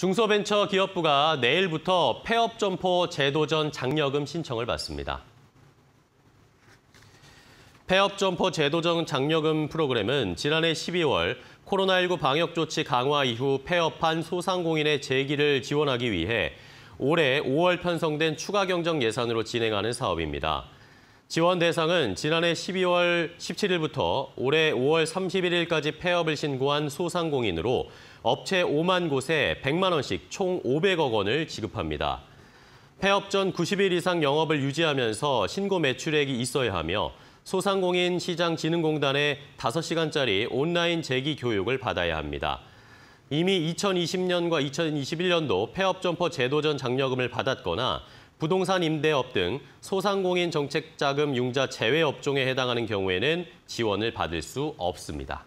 중소벤처기업부가 내일부터 폐업점포 제도전 장려금 신청을 받습니다. 폐업점포 제도전 장려금 프로그램은 지난해 12월 코로나19 방역조치 강화 이후 폐업한 소상공인의 재기를 지원하기 위해 올해 5월 편성된 추가 경정 예산으로 진행하는 사업입니다. 지원 대상은 지난해 12월 17일부터 올해 5월 31일까지 폐업을 신고한 소상공인으로 업체 5만 곳에 100만 원씩 총 500억 원을 지급합니다. 폐업 전 90일 이상 영업을 유지하면서 신고 매출액이 있어야 하며 소상공인 시장진흥공단의 5시간짜리 온라인 재기 교육을 받아야 합니다. 이미 2020년과 2021년도 폐업점퍼 제도전 장려금을 받았거나 부동산 임대업 등 소상공인 정책자금 융자 제외 업종에 해당하는 경우에는 지원을 받을 수 없습니다.